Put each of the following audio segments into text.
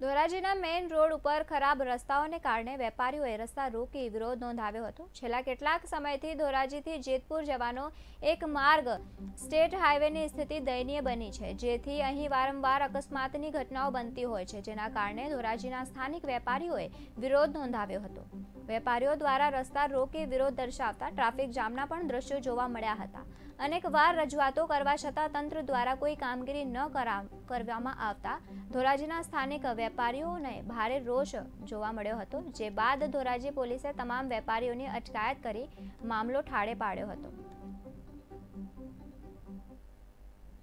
ધોરાજીના main road ઉપર ખરાબ રસ્તાઓને કારણે વેપારીઓએ રસ્તા રોકી વિરોધ નોંધાવ્યો હતો છેલ્લા કેટલાક સમયથી ધોરાજીથી જેતપુર જવાનો એક માર્ગ સ્ટેટ હાઈવેની સ્થિતિ દયનીય બની છે જેથી અહીં વારંવાર અકસ્માતની ઘટનાઓ બનતી હોય છે જેના કારણે ધોરાજીના સ્થાનિક વેપારીઓએ વિરોધ નોંધાવ્યો હતો વેપારીઓ દ્વારા રસ્તા રોકી વિરોધ દર્શાવતા ટ્રાફિક જામના પણ દ્રશ્યો જોવા મળ્યા હતા અનેક વાર રજૂઆતો કરવા છતાં તંત્ર દ્વારા કોઈ કામગીરી ન કરવામાં આવતા ધોરાજીના સ્થાનિક વેપારીઓને ભારે રોષ જોવા મળ્યો હતો જે બાદ ધોરાજી પોલીસે તમામ વેપારીઓની અટકાયત કરી મામલો ઠાળે પાડ્યો હતો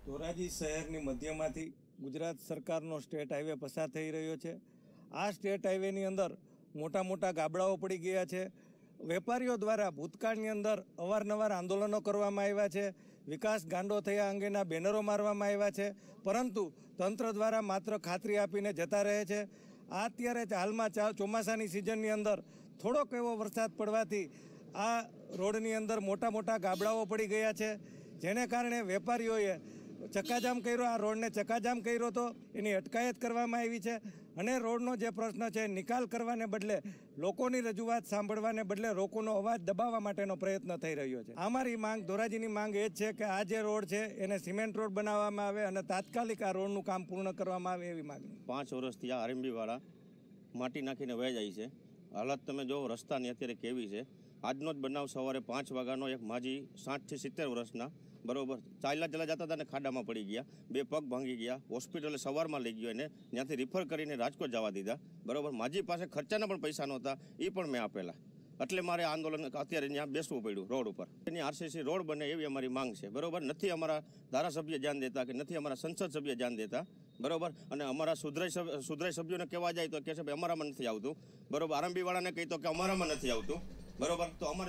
ધોરાજી શહેરની મધ્યમાંથી ગુજરાત સરકારનો સ્ટેટ હાઈવે પસાર થઈ રહ્યો છે આ સ્ટેટ હાઈવેની અંદર મોટા મોટા ગાબડાઓ પડી ગયા છે વેપારીઓ દ્વારા ભૂતકાળની અંદર અવારનવાર આંદોલનો કરવામાં આવ્યા છે વિકાસ ગાંડો થયા અંગેના બેનરો મારવામાં આવ્યા છે પરંતુ તંત્ર દ્વારા માત્ર ખાતરી આપીને જતા રહે છે આ અત્યારે હાલમાં ચા ચોમાસાની સિઝનની અંદર થોડોક એવો વરસાદ પડવાથી આ રોડની અંદર મોટા મોટા ગાબડાઓ પડી ગયા છે જેને કારણે વેપારીઓએ ચકાજામ કર્યો આ રોડને ચકાજામ કર્યો હતો એની અટકાયત કરવામાં આવી છે અને રોડનો જે પ્રશ્ન છે નિકાલ કરવાને બદલે લોકોની રજૂઆત સાંભળવાને બદલે લોકોનો અવાજ દબાવવા માટેનો પ્રયત્ન થઈ રહ્યો છે અમારી માંગ ધોરાજીની માંગ એ જ છે કે આ જે રોડ છે એને સિમેન્ટ રોડ બનાવવામાં આવે અને તાત્કાલિક આ રોડનું કામ પૂર્ણ કરવામાં આવે એવી માંગ પાંચ વર્ષથી આ આરએમબીવાળા માટી નાખીને વહી જાય છે હાલત તમે જો રસ્તાની અત્યારે કેવી છે આજનો જ બનાવ સવારે પાંચ વાગ્યાનો એક માજી સાઠથી સિત્તેર વર્ષના બરોબર ચાલ્યા ચાલ્યા જતા હતા અને ખાડામાં પડી ગયા બે પગ ભાંગી ગયા હોસ્પિટલે સવારમાં લઈ ગયો એને ત્યાંથી રિફર કરીને રાજકોટ જવા દીધા બરોબર માજી પાસે ખર્ચાના પણ પૈસા નહોતા એ પણ મેં આપેલા એટલે મારે આંદોલન અત્યારે ત્યાં બેસવું પડ્યું રોડ ઉપર એની આરસીસી રોડ બને એવી અમારી માંગ છે બરોબર નથી અમારા ધારાસભ્ય ધ્યાન દેતા કે નથી અમારા સંસદ સભ્ય ધ્યાન દેતા બરોબર અને અમારા સુધરાઈ સુધરાઈ સભ્યોને કહેવા જાય તો કહે છે ભાઈ અમારામાં નથી આવતું બરોબર આરંભીવાળાને કહી તો કે અમારામાં નથી આવતું બરોબર તો અમારે